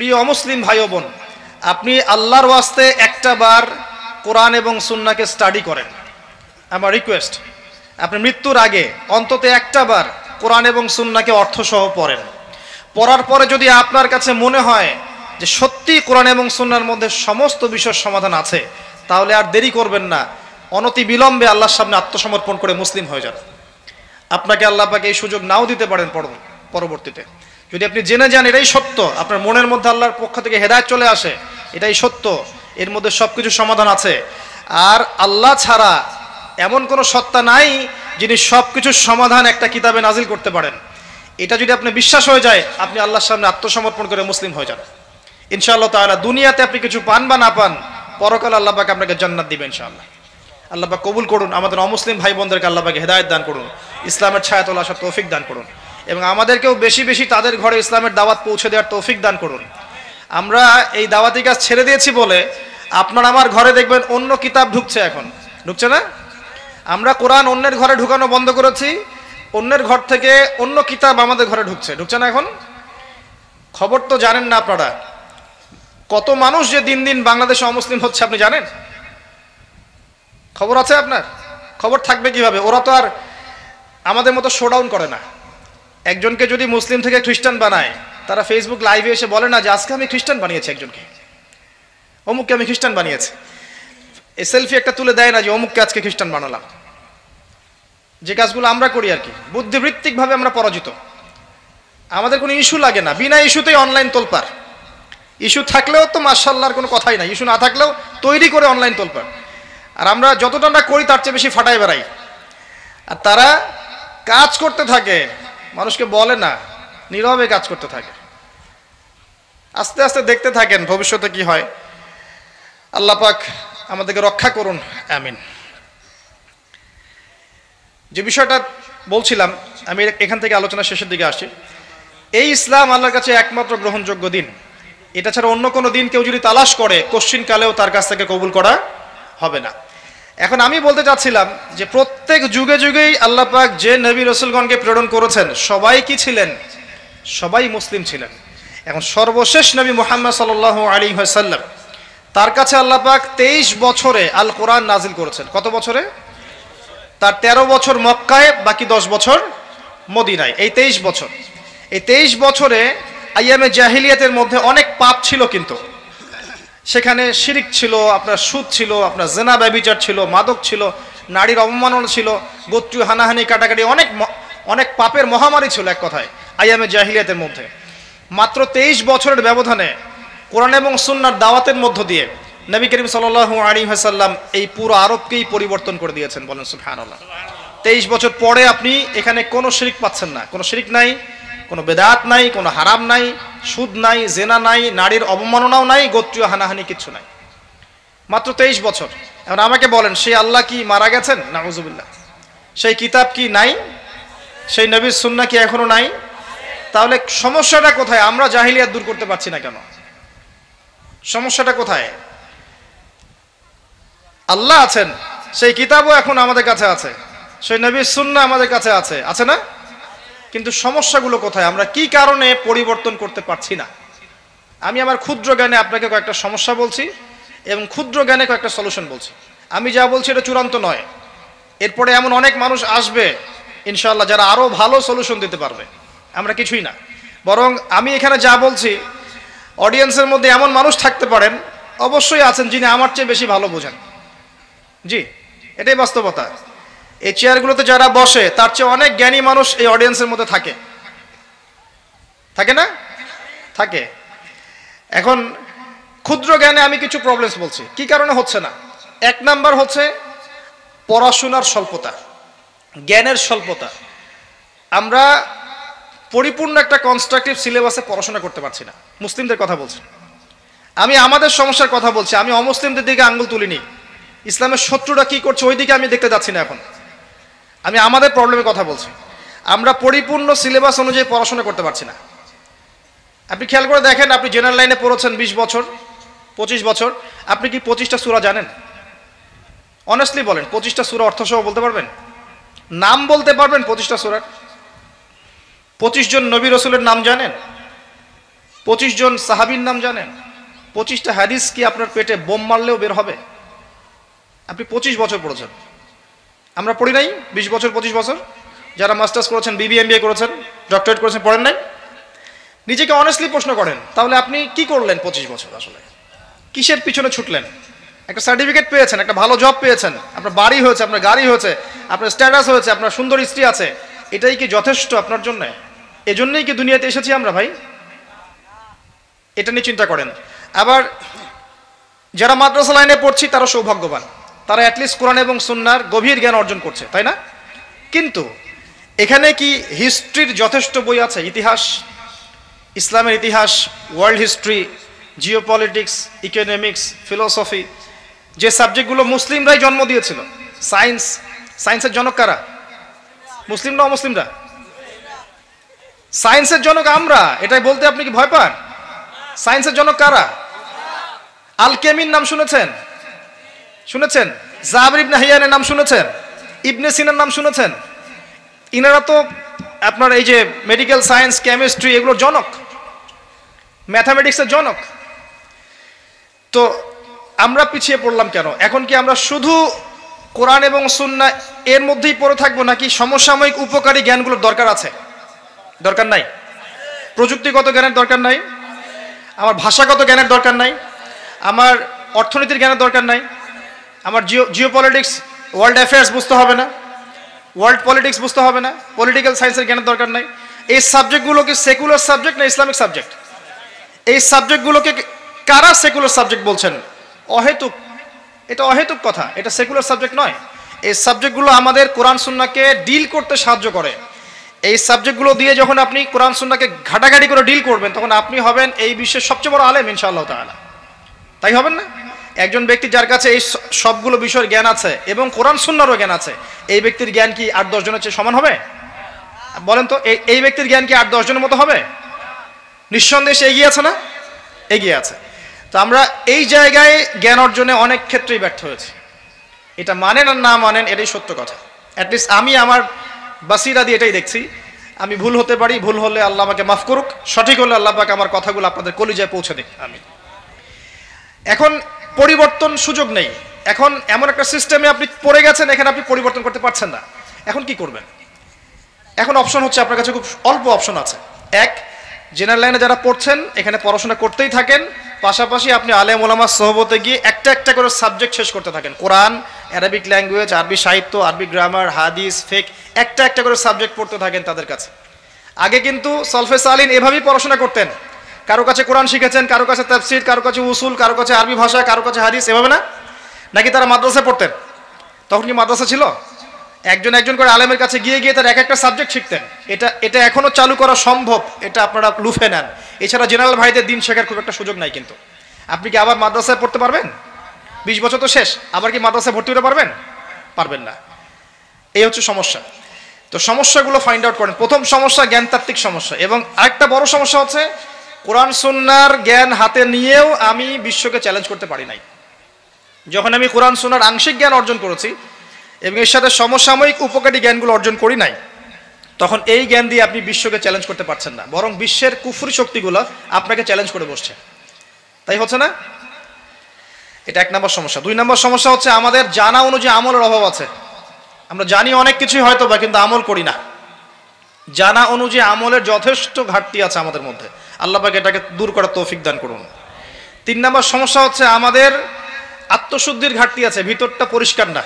প্রিয় অমুসলিম ভাই বোন আপনি আল্লাহর ওয়াস্তে একটা বার কোরআন এবং সুন্নাকে স্টাডি করেন আমার রিকোয়েস্ট আপনি মৃত্যুর আগে অন্তত একটা বার কোরআন এবং সুন্নাকে অর্থসহ পড়েন পড়ার পরে যদি আপনার কাছে মনে হয় যে সত্যি কোরআন এবং সুন্নার মধ্যে সমস্ত বিষয় সমাধান আছে তাহলে আর দেরি করবেন না অনতি বিলম্বে আল্লাহর সামনে আত্মসমর্পণ করে মুসলিম হয়ে যান আপনাকে আল্লাহ পাকে এই সুযোগ নাও দিতে পারেন পরবর্তীতে যদি আপনি জেনে যান এটাই সত্য আপনার মনের মধ্যে আল্লাহর পক্ষ থেকে হেদায়ত চলে আসে এটাই সত্য এর মধ্যে সব কিছু সমাধান আছে আর আল্লাহ ছাড়া এমন কোনো সত্তা নাই যিনি সব কিছুর সমাধান একটা কিতাবে নাজিল করতে পারেন এটা যদি আপনি বিশ্বাস হয়ে যায় আপনি আল্লাহর সামনে আত্মসমর্পণ করে মুসলিম হয়ে যান ইনশাআল্লাহ তাহলে দুনিয়াতে আপনি কিছু পান বা না পান পরকাল আল্লাহবাক আপনাকে জান্নাত দিবে ইনশাআল্লাহ আল্লাহবাক কবুল করুন আমাদের অমুসলিম ভাই বোনদেরকে আল্লাহকে হেদায়ত দান করুন ইসলামের ছায়াতলা সব তৌফিক দান করুন এবং আমাদেরকেও বেশি বেশি তাদের ঘরে ইসলামের দাওয়াত পৌঁছে দেওয়ার তৌফিক দান করুন আমরা এই দাওয়াতি কাজ ছেড়ে দিয়েছি বলে আপনার আমার ঘরে দেখবেন অন্য কিতাব ঢুকছে এখন ঢুকছে না আমরা কোরআন অন্যের ঘরে ঢুকানো বন্ধ করেছি অন্যের ঘর থেকে অন্য কিতাব আমাদের ঘরে ঢুকছে ঢুকছে না এখন খবর তো জানেন না আপনারা কত মানুষ যে দিন দিন বাংলাদেশে অমুসলিম হচ্ছে আপনি জানেন খবর আছে আপনার খবর থাকবে কিভাবে ওরা তো আর আমাদের মতো শোডাউন করে না একজনকে যদি মুসলিম থেকে খ্রিস্টান বানায় তারা ফেসবুক লাইভে এসে বলে না যে আজকে আমি খ্রিস্টান বানিয়েছি একজনকে অমুককে আমি খ্রিস্টান বানিয়েছি এ সেলফি একটা তুলে দেয় না যে অমুককে আজকে খ্রিস্টান বানালাম যে কাজগুলো আমরা করি আর কি বুদ্ধিবৃত্তিকভাবে আমরা পরাজিত আমাদের কোনো ইস্যু লাগে না বিনা ইস্যুতেই অনলাইন তোলপার ইস্যু থাকলেও তো মার্শাল্লার কোনো কথাই নাই ইস্যু না থাকলেও তৈরি করে অনলাইন তোলপার আর আমরা যতটা আমরা করি তার চেয়ে বেশি ফাটাই বেড়াই আর তারা কাজ করতে থাকে মানুষকে বলে না নীরবে কাজ করতে থাকে আস্তে আস্তে দেখতে থাকেন ভবিষ্যতে কি হয় আল্লাহ পাক আমাদেরকে রক্ষা করুন আমিন যে বিষয়টা বলছিলাম আমি এখান থেকে আলোচনা শেষের দিকে আসি এই ইসলাম আল্লাহর কাছে একমাত্র গ্রহণযোগ্য দিন এটা ছাড়া অন্য কোনো দিন কেউ যদি তালাশ করে কোশ্চিনকালেও তার কাছ থেকে কবুল করা হবে না এখন আমি বলতে চাচ্ছিলাম যে প্রত্যেক যুগে যুগেই আল্লাহ পাক যে নবী রসুলগণকে প্রেরণ করেছেন সবাই কি ছিলেন সবাই মুসলিম ছিলেন এখন সর্বশেষ নবী মোহাম্মদ সাল আলী হাসাল্লাম তার কাছে আল্লাহ পাক তেইশ বছরে আল কোরআন নাজিল করেছেন কত বছরে তার ১৩ বছর মক্কায় বাকি দশ বছর মদিনায় এই তেইশ বছর এই তেইশ বছরে আইয়ামে জাহিলিয়াতের মধ্যে অনেক পাপ ছিল কিন্তু সেখানে শিরিক ছিল আপনার সুদ ছিল আপনার জেনা ব্যবিচার ছিল মাদক ছিল নারীর অবমাননা ছিল গোত্রীয় হানাহানি কাটাকাটি অনেক অনেক পাপের মহামারী ছিল এক কথায় আইয়ামে জাহিলিয়াতের মধ্যে মাত্র তেইশ বছরের ব্যবধানে কোরআন এবং সুন্নার দাওয়াতের মধ্য দিয়ে নবী করিম সাল আলী হাসাল্লাম এই পুরো আরবকেই পরিবর্তন করে দিয়েছেন বলেন সুফহান তেইশ বছর পরে আপনি এখানে কোনো শিরিক পাচ্ছেন না কোনো শিরিক নাই কোনো বেদাত নাই কোনো হারাম নাই সুদ নাই জেনা নাই নারীর অবমাননাও নাই গোত্রীয় হানাহানি কিছু নাই মাত্র তেইশ বছর এখন আমাকে বলেন সেই আল্লাহ কি মারা গেছেন নাউজুবিল্লাহ সেই কিতাব কি নাই সেই নবীর সুন্না কি এখনো নাই তাহলে সমস্যাটা কোথায় আমরা জাহিলিয়াত দূর করতে পারছি না কেন সমস্যাটা কোথায় আল্লাহ আছেন সেই কিতাবও এখন আমাদের কাছে আছে সেই নবীর সুন্না আমাদের কাছে আছে আছে না কিন্তু সমস্যাগুলো কোথায় আমরা কি কারণে পরিবর্তন করতে পারছি না আমি আমার ক্ষুদ্র জ্ঞানে আপনাকে কয়েকটা সমস্যা বলছি এবং ক্ষুদ্র জ্ঞানে কয়েকটা সলিউশন বলছি আমি যা বলছি এটা চূড়ান্ত নয় এরপরে এমন অনেক মানুষ আসবে ইনশাল্লাহ যারা আরও ভালো সলিউশন দিতে পারবে আমরা কিছুই না বরং আমি এখানে যা বলছি অডিয়েন্সের মধ্যে এমন মানুষ থাকতে পারেন অবশ্যই আছেন যিনি আমার চেয়ে বেশি ভালো বোঝেন জি এটাই বাস্তবতা এই চেয়ারগুলোতে যারা বসে তার চেয়ে অনেক জ্ঞানী মানুষ এই অডিয়েন্সের মধ্যে থাকে থাকে না থাকে এখন ক্ষুদ্র জ্ঞানে আমি কিছু প্রবলেমস বলছি কি কারণে হচ্ছে না এক নাম্বার হচ্ছে পড়াশোনার স্বল্পতা জ্ঞানের স্বল্পতা আমরা পরিপূর্ণ একটা কনস্ট্রাকটিভ সিলেবাসে পড়াশোনা করতে পারছি না মুসলিমদের কথা বলছি আমি আমাদের সমস্যার কথা বলছি আমি অমুসলিমদের দিকে আঙ্গুল তুলিনি ইসলামের শত্রুরা কি করছে ওই দিকে আমি দেখতে যাচ্ছি না এখন আমি আমাদের প্রবলেমের কথা বলছি আমরা পরিপূর্ণ সিলেবাস অনুযায়ী পড়াশোনা করতে পারছি না আপনি খেয়াল করে দেখেন আপনি জেনারেল লাইনে পড়েছেন বিশ বছর পঁচিশ বছর আপনি কি পঁচিশটা সুরা জানেন অনেস্টলি বলেন পঁচিশটা সুরা অর্থসহ বলতে পারবেন নাম বলতে পারবেন পঁচিশটা সুরার পঁচিশ জন নবী রসুলের নাম জানেন পঁচিশ জন সাহাবির নাম জানেন পঁচিশটা হাদিস কি আপনার পেটে বোম মারলেও বের হবে আপনি পঁচিশ বছর পড়েছেন আমরা পড়ি নাই বিশ বছর পঁচিশ বছর যারা মাস্টার্স করেছেন বিবি এম করেছেন ডক্টরেট করেছেন পড়েন নাই নিজেকে অনেস্টলি প্রশ্ন করেন তাহলে আপনি কি করলেন পঁচিশ বছর আসলে কিসের পিছনে ছুটলেন একটা সার্টিফিকেট পেয়েছেন একটা ভালো জব পেয়েছেন আপনার বাড়ি হয়েছে আপনার গাড়ি হয়েছে আপনার স্ট্যাটাস হয়েছে আপনার সুন্দর স্ত্রী আছে এটাই কি যথেষ্ট আপনার জন্য এজন্যই কি দুনিয়াতে এসেছি আমরা ভাই এটা নিয়ে চিন্তা করেন আবার যারা মাদ্রাসা লাইনে পড়ছি তারা সৌভাগ্যবান তারা অ্যাটলিস্ট কোরআন এবং সুন্নার গভীর জ্ঞান অর্জন করছে তাই না কিন্তু এখানে কি হিস্ট্রির যথেষ্ট বই আছে ইতিহাস ইসলামের ইতিহাস world history geo politics economics philosophy যে সাবজেক্টগুলো মুসলিমরাই জন্ম দিয়েছিল সায়েন্স সায়েন্সের জনক কারা মুসলিমরা অমুসলিমরা সায়েন্সের জনক আমরা এটাই বলতে আপনি কি ভয় পান সায়েন্সের জনক কারা আলকেমির নাম শুনেছেন শুনেছেন জাহাবির ইবনে হাইয়ানের নাম শুনেছেন ইবনে সিনার নাম শুনেছেন ইনারা তো আপনার এই যে মেডিকেল সায়েন্স কেমিস্ট্রি এগুলোর জনক ম্যাথামেটিক্সের জনক তো আমরা পিছিয়ে পড়লাম কেন এখন কি আমরা শুধু কোরআন এবং সুন্না এর মধ্যেই পড়ে থাকবো নাকি সমসাময়িক উপকারী জ্ঞানগুলোর দরকার আছে দরকার নাই প্রযুক্তিগত জ্ঞানের দরকার নাই আমার ভাষাগত জ্ঞানের দরকার নাই আমার অর্থনীতির জ্ঞানের দরকার নাই আমার geo geo politics world affairs বুঝতে হবে না ওয়ার্ল্ড পলিটিক্স বুঝতে হবে না পলিটিক্যাল সায়েন্সের জ্ঞানের দরকার নাই এই সাবজেক্টগুলো কি সেকুলার সাবজেক্ট না ইসলামিক সাবজেক্ট এই সাবজেক্টগুলোকে কারা সেকুলার সাবজেক্ট বলছেন অহেতুক এটা অহেতুক কথা এটা সেকুলার সাবজেক্ট নয় এই সাবজেক্টগুলো আমাদের কোরআন সুন্নাকে ডিল করতে সাহায্য করে এই সাবজেক্টগুলো দিয়ে যখন আপনি কোরআন সুন্নাকে ঘাটাঘাটি করে ডিল করবেন তখন আপনি হবেন এই বিশ্বের সবচেয়ে বড় আলেম ইনশাআল্লাহ তাই হবেন না একজন ব্যক্তি যার কাছে এই সবগুলো বিষয়ের জ্ঞান আছে এবং কোরআন সুন্নারও জ্ঞান আছে এই ব্যক্তির জ্ঞান কি আট দশজনের চেয়ে সমান হবে বলেন তো এই ব্যক্তির জ্ঞান কি আট দশজনের মতো হবে নিঃসন্দেহে এগিয়ে আছে না এগিয়ে আছে তো আমরা এই জায়গায় জ্ঞান অর্জনে অনেক ক্ষেত্রেই ব্যর্থ হয়েছি এটা মানেন আর না মানেন এটাই সত্য কথা অ্যাটলিস্ট আমি আমার বাসিরা দিয়ে এটাই দেখছি আমি ভুল হতে পারি ভুল হলে আল্লাহ আমাকে মাফ করুক সঠিক হলে আল্লাহ আমার কথাগুলো আপনাদের কলিজায় পৌঁছে দিক আমি এখন পরিবর্তন সুযোগ নেই এখন এমন একটা সিস্টেমে আপনি পড়ে গেছেন এখানে আপনি পরিবর্তন করতে পারছেন না এখন কি করবেন এখন অপশন হচ্ছে আপনার কাছে খুব অল্প অপশন আছে এক জেনারেল লাইনে যারা পড়ছেন এখানে পড়াশোনা করতেই থাকেন পাশাপাশি আপনি আলেম ওলামা সহবতে গিয়ে একটা একটা করে সাবজেক্ট শেষ করতে থাকেন কোরআন অ্যারাবিক ল্যাঙ্গুয়েজ আরবি সাহিত্য আরবি গ্রামার হাদিস ফেক একটা একটা করে সাবজেক্ট পড়তে থাকেন তাদের কাছে আগে কিন্তু সলফেস আলীন এভাবেই পড়াশোনা করতেন কারো কাছে কোরআন শিখেছেন কারো কাছে তাফসির কারো কাছে উসুল কারো কাছে আরবি ভাষা কারো কাছে হাদিস এভাবে না নাকি তারা মাদ্রাসায় পড়তেন তখন কি মাদ্রাসা ছিল একজন একজন করে আলেমের কাছে গিয়ে গিয়ে তার এক একটা সাবজেক্ট শিখতেন এটা এটা এখনও চালু করা সম্ভব এটা আপনারা লুফে নেন এছাড়া জেনারেল ভাইদের দিন শেখার খুব একটা সুযোগ নাই কিন্তু আপনি কি আবার মাদ্রাসায় পড়তে পারবেন বিশ বছর তো শেষ আবার কি মাদ্রাসায় ভর্তি হতে পারবেন পারবেন না এই হচ্ছে সমস্যা তো সমস্যাগুলো ফাইন্ড আউট করেন প্রথম সমস্যা জ্ঞানতাত্ত্বিক সমস্যা এবং আরেকটা বড় সমস্যা হচ্ছে কোরআন সন্ন্যার জ্ঞান হাতে নিয়েও আমি বিশ্বকে চ্যালেঞ্জ করতে পারি নাই যখন আমি কোরআন সন্ন্যার আংশিক জ্ঞান অর্জন করেছি এবং এর সাথে সমসাময়িক উপকারী জ্ঞানগুলো অর্জন করি নাই তখন এই জ্ঞান দিয়ে আপনি বিশ্বকে চ্যালেঞ্জ করতে পারছেন না বরং বিশ্বের কুফুরি শক্তিগুলো আপনাকে চ্যালেঞ্জ করে বসছে তাই হচ্ছে না এটা এক নম্বর সমস্যা দুই নম্বর সমস্যা হচ্ছে আমাদের জানা অনুযায়ী আমলের অভাব আছে আমরা জানি অনেক কিছুই হয়তো বা কিন্তু আমল করি না জানা অনুযায়ী আমলের যথেষ্ট ঘাটতি আছে আমাদের মধ্যে আল্লাহবাকে এটাকে দূর করার তৌফিক দান করুন তিন নম্বর সমস্যা হচ্ছে আমাদের আত্মশুদ্ধির ঘাটতি আছে ভিতরটা পরিষ্কার না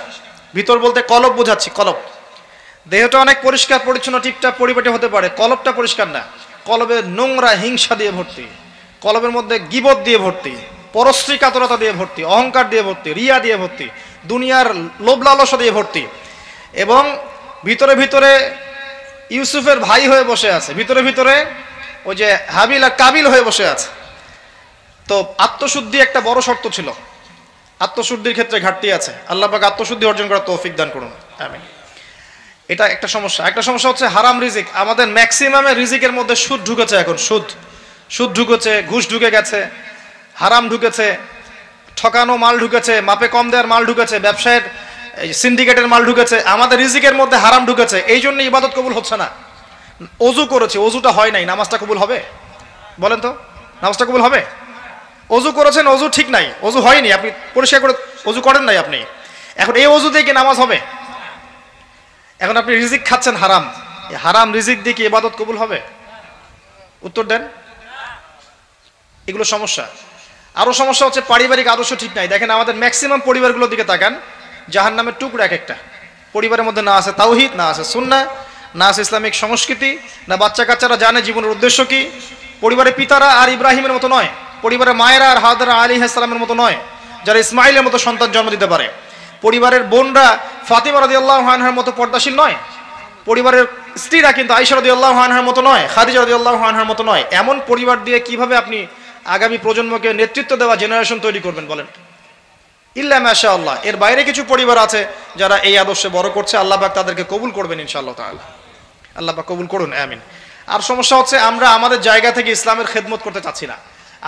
ভিতর বলতে কলব বোঝাচ্ছি কলব দেহটা অনেক পরিষ্কার পরিচ্ছন্ন ঠিকঠাক পরিপাটি হতে পারে কলবটা পরিষ্কার না কলবে নোংরা হিংসা দিয়ে ভর্তি কলবের মধ্যে গিবত দিয়ে ভর্তি পরশ্রী কাতরতা দিয়ে ভর্তি অহংকার দিয়ে ভর্তি রিয়া দিয়ে ভর্তি দুনিয়ার লোভলালসা দিয়ে ভর্তি এবং ভিতরে ভিতরে ইউসুফের ভাই হয়ে বসে আছে ভিতরে ভিতরে ওই যে হাবিল আর কাবিল হয়ে বসে আছে তো আত্মশুদ্ধি একটা বড় শর্ত ছিল আত্মশুদ্ধির ক্ষেত্রে ঘাটতি আছে আল্লাহ পাক আত্মশুদ্ধি অর্জন করার তৌফিক দান করুন আমি এটা একটা সমস্যা একটা সমস্যা হচ্ছে হারাম রিজিক আমাদের ম্যাক্সিমামে রিজিকের মধ্যে সুদ ঢুকেছে এখন সুদ সুদ ঢুকেছে ঘুষ ঢুকে গেছে হারাম ঢুকেছে ঠকানো মাল ঢুকেছে মাপে কম দেওয়ার মাল ঢুকেছে ব্যবসায়ের সিন্ডিকেটের মাল ঢুকেছে আমাদের রিজিকের মধ্যে হারাম ঢুকেছে এই জন্য ইবাদত কবুল হচ্ছে না অজু করেছে অজুটা হয় নাই নামাজটা কবুল হবে বলেন তো নামাজটা কবুল হবে অজু করেছেন অজু ঠিক নাই অজু হয়নি আপনি পরিষ্কার করে অজু করেন নাই আপনি এখন এই অজু দিয়ে কি নামাজ হবে এখন আপনি রিজিক খাচ্ছেন হারাম হারাম রিজিক দিয়ে কি এবাদত কবুল হবে উত্তর দেন এগুলো সমস্যা আরও সমস্যা হচ্ছে পারিবারিক আদর্শ ঠিক নাই দেখেন আমাদের ম্যাক্সিমাম পরিবারগুলোর দিকে তাকান জাহান নামের টুকরো এক একটা পরিবারের মধ্যে না আছে তাওহিদ না আছে সুন্না না আছে ইসলামিক সংস্কৃতি না বাচ্চা কাচ্চারা জানে জীবনের উদ্দেশ্য কি পরিবারের পিতারা আর ইব্রাহিমের মতো নয় পরিবারের মায়েরা আর হাদারা আলী ইসলামের মতো নয় যারা ইসমাইলের মতো সন্তান জন্ম দিতে পারে পরিবারের বোনরা ফাতিমা রাজি আল্লাহার মতো পর্দাশীল নয় পরিবারের স্ত্রীরা কিন্তু আইসা আল্লাহ হানহার মতো নয় খাদিজা আল্লাহ হানহার মতো নয় এমন পরিবার দিয়ে কিভাবে আপনি আগামী প্রজন্মকে নেতৃত্ব দেওয়া জেনারেশন তৈরি করবেন বলেন ইল্লা মাশা আল্লাহ এর বাইরে কিছু পরিবার আছে যারা এই আদর্শে বড় করছে আল্লাহ তাদেরকে কবুল করবেন ইনশাআল্লাহ তাহলে আল্লাহ কবুল করুন আমিন আর সমস্যা হচ্ছে আমরা আমাদের জায়গা থেকে ইসলামের খেদমত করতে চাচ্ছি না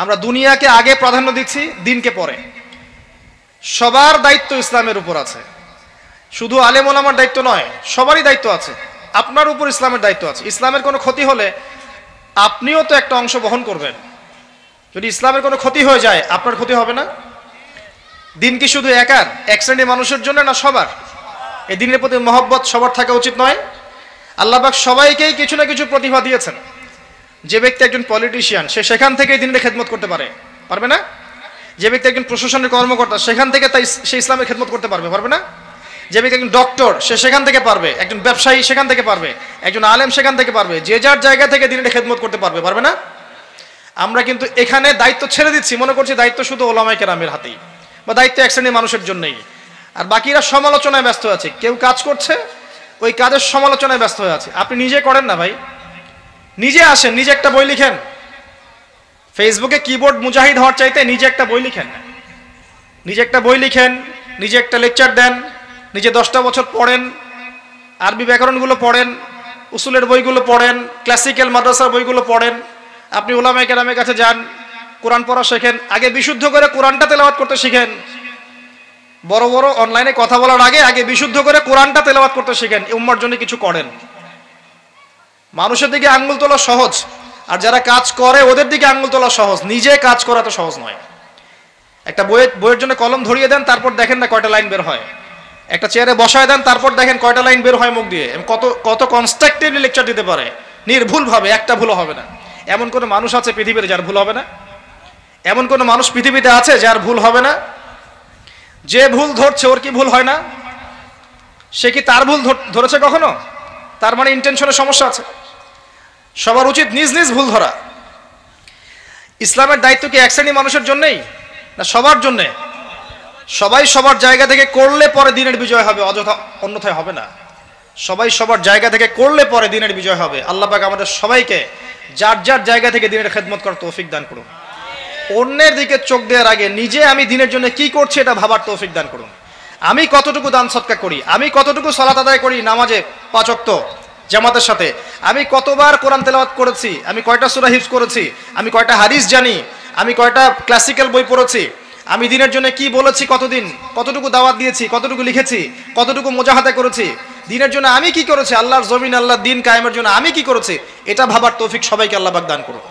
আমরা দুনিয়াকে আগে প্রাধান্য দিচ্ছি দিনকে পরে সবার দায়িত্ব ইসলামের উপর আছে শুধু আলেম আমার দায়িত্ব নয় সবারই দায়িত্ব আছে আপনার উপর ইসলামের দায়িত্ব আছে ইসলামের কোনো ক্ষতি হলে আপনিও তো একটা অংশ বহন করবেন যদি ইসলামের কোনো ক্ষতি হয়ে যায় আপনার ক্ষতি হবে না দিন কি শুধু একার এক শ্রেণীর মানুষের জন্য না সবার এই দিনের প্রতি মহব্বত সবার থাকা উচিত নয় আল্লাহবাক সবাইকেই কিছু না কিছু প্রতিভা দিয়েছেন যে ব্যক্তি একজন পলিটিশিয়ান সে সেখান থেকেই দিনকে খেদমত করতে পারে পারবে না যে ব্যক্তি একজন প্রশাসনের কর্মকর্তা সেখান থেকে তাই সে ইসলামের খেদমত করতে পারবে পারবে না যে ব্যক্তি একজন ডক্টর সে সেখান থেকে পারবে একজন ব্যবসায়ী সেখান থেকে পারবে একজন আলেম সেখান থেকে পারবে যে যার জায়গা থেকে দিনটা খেদমত করতে পারবে পারবে না আমরা কিন্তু এখানে দায়িত্ব ছেড়ে দিচ্ছি মনে করছি দায়িত্ব শুধু ওলামাই কেরামের হাতেই বা দায়িত্ব এক শ্রেণীর মানুষের জন্যই আর বাকিরা সমালোচনায় ব্যস্ত আছে কেউ কাজ করছে ওই কাজের সমালোচনায় ব্যস্ত হয়ে আছে আপনি নিজে করেন না ভাই নিজে আসেন নিজে একটা বই লিখেন ফেসবুকে কিবোর্ড মুজাহিদ হওয়ার চাইতে নিজে একটা বই লিখেন নিজে একটা বই লিখেন নিজে একটা লেকচার দেন নিজে দশটা বছর পড়েন আরবি ব্যাকরণগুলো পড়েন উসুলের বইগুলো পড়েন ক্লাসিক্যাল মাদ্রাসার বইগুলো পড়েন আপনি ওলামাই কেরামের কাছে যান কোরআন পড়া শেখেন আগে বিশুদ্ধ করে কোরআনটা তেলাওয়াত করতে শিখেন বড় বড় অনলাইনে কথা বলার আগে আগে বিশুদ্ধ করে কোরআনটা তেলাবাদ করতে শিখেন উম্মার জন্য কিছু করেন মানুষের দিকে আঙ্গুল তোলা সহজ আর যারা কাজ করে ওদের দিকে আঙ্গুল তোলা সহজ নিজে কাজ করা তো সহজ নয় একটা বইয়ের বইয়ের জন্য কলম ধরিয়ে দেন তারপর দেখেন না কয়টা লাইন বের হয় একটা চেয়ারে বসায় দেন তারপর দেখেন কয়টা লাইন বের হয় মুখ দিয়ে কত কত কনস্ট্রাকটিভলি লেকচার দিতে পারে নির্ভুলভাবে একটা ভুলও হবে না এমন কোনো মানুষ আছে পৃথিবীতে যার ভুল হবে না এমন কোনো মানুষ পৃথিবীতে আছে যার ভুল হবে না যে ভুল ধরছে ওর কি ভুল হয় না সে কি তার ভুল ধরেছে কখনো তার মানে ইন্টেনশনের সমস্যা আছে সবার উচিত নিজ নিজ ভুল ধরা ইসলামের দায়িত্ব কি এক শ্রেণী মানুষের জন্যেই না সবার জন্যে সবাই সবার জায়গা থেকে করলে পরে দিনের বিজয় হবে অযথা অন্যথায় হবে না সবাই সবার জায়গা থেকে করলে পরে দিনের বিজয় হবে আল্লাহ পাক আমাদের সবাইকে যার যার জায়গা থেকে দিনের খেদমত করার তৌফিক দান করুন অন্যের দিকে চোখ দেওয়ার আগে নিজে আমি দিনের জন্য কি করছি এটা ভাবার তৌফিক দান করুন আমি কতটুকু দান সৎকার করি আমি কতটুকু সলাত আদায় করি নামাজে পাচক্ত জামাতের সাথে আমি কতবার কোরআন তেলাওয়াত করেছি আমি কয়টা সুরা হিফস করেছি আমি কয়টা হাদিস জানি আমি কয়টা ক্লাসিক্যাল বই পড়েছি আমি দিনের জন্য কি বলেছি কতদিন কতটুকু দাওয়াত দিয়েছি কতটুকু লিখেছি কতটুকু মোজাহাতে করেছি দিনের জন্য আমি কি করেছি আল্লাহর জমিন আল্লাহ দিন কায়েমের জন্য আমি কি করেছি এটা ভাবার তৌফিক সবাইকে আল্লাহ দান করুন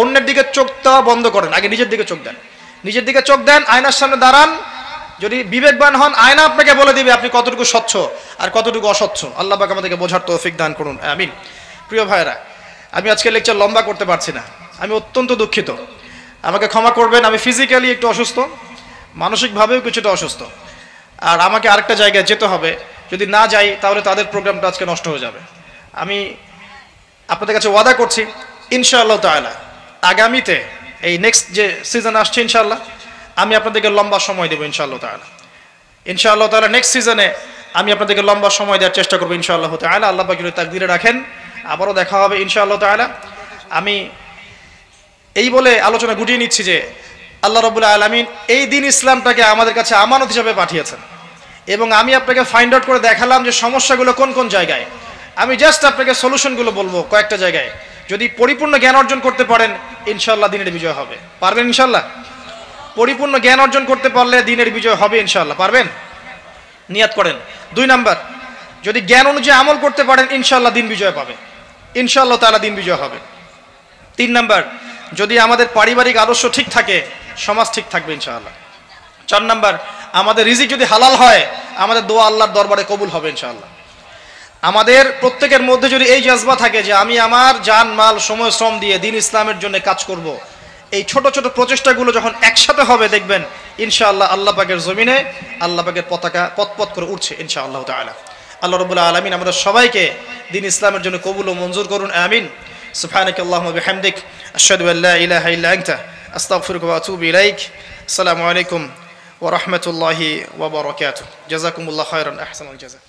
অন্যের দিকে চোখ দেওয়া বন্ধ করেন আগে নিজের দিকে চোখ দেন নিজের দিকে চোখ দেন আয়নার সামনে দাঁড়ান যদি বিবেকবান হন আয়না আপনাকে বলে দিবে আপনি কতটুকু স্বচ্ছ আর কতটুকু অস্বচ্ছ আল্লাহ পাক আমাদেরকে বোঝার তৌফিক দান করুন আমি প্রিয় ভাইরা আমি আজকে লেকচার লম্বা করতে পারছি না আমি অত্যন্ত দুঃখিত আমাকে ক্ষমা করবেন আমি ফিজিক্যালি একটু অসুস্থ মানসিকভাবেও কিছুটা অসুস্থ আর আমাকে আরেকটা জায়গায় যেতে হবে যদি না যাই তাহলে তাদের প্রোগ্রামটা আজকে নষ্ট হয়ে যাবে আমি আপনাদের কাছে ওয়াদা করছি ইনশাআল্লাহ তালা আগামীতে এই নেক্সট যে সিজন আসছে ইনশাল্লাহ আমি আপনাদেরকে লম্বা সময় দেবো ইনশাআল্লাহ তাহলে ইনশাআল্লাহ তাহলে নেক্সট সিজনে আমি আপনাদেরকে লম্বা সময় দেওয়ার চেষ্টা করবো ইনশাআল্লাহ আয়লা আল্লাহ তাক দিলে রাখেন আবারও দেখা হবে ইনশাআল্লাহ তাহলে আমি এই বলে আলোচনা গুটিয়ে নিচ্ছি যে আল্লাহ রবুল্লা আলমিন এই দিন ইসলামটাকে আমাদের কাছে আমানত হিসাবে পাঠিয়েছেন এবং আমি আপনাকে ফাইন্ড আউট করে দেখালাম যে সমস্যাগুলো কোন কোন জায়গায় আমি জাস্ট আপনাকে সলিউশনগুলো বলবো কয়েকটা জায়গায় যদি পরিপূর্ণ জ্ঞান অর্জন করতে পারেন ইনশাল্লাহ দিনের বিজয় হবে পারবেন ইনশাল্লাহ পরিপূর্ণ জ্ঞান অর্জন করতে পারলে দিনের বিজয় হবে ইনশাল্লাহ পারবেন নিয়াত করেন দুই নাম্বার যদি জ্ঞান অনুযায়ী আমল করতে পারেন ইনশাল্লাহ দিন বিজয় পাবে ইনশাল্লাহ তালা দিন বিজয় হবে তিন নাম্বার যদি আমাদের পারিবারিক আদর্শ ঠিক থাকে সমাজ ঠিক থাকবে ইনশাআল্লাহ চার নাম্বার আমাদের রিজিক যদি হালাল হয় আমাদের দোয়া আল্লাহর দরবারে কবুল হবে ইনশাআল্লাহ আমাদের প্রত্যেকের মধ্যে যদি এই জজবা থাকে যে আমি আমার যান মাল সময় শ্রম দিয়ে দিন ইসলামের জন্য কাজ করব। এই ছোট ছোট প্রচেষ্টাগুলো যখন একসাথে হবে দেখবেন ইনশাআল্লাহ আল্লাহ পাকের জমিনে আল্লাহ পাকের পতাকা পথপথ করে উঠছে ইনশাআল্লাহ তালা আল্লাহ রবুল্লা আলমিন আমরা সবাইকে দিন ইসলামের জন্য কবুল ও মঞ্জুর করুন আমিন সুফানিক আল্লাহ হামদিক ইলাহ ইল্লাংতা আস্তাফুরক আতুব ওবরকাত জাজাকুমুল্লাহ জাজা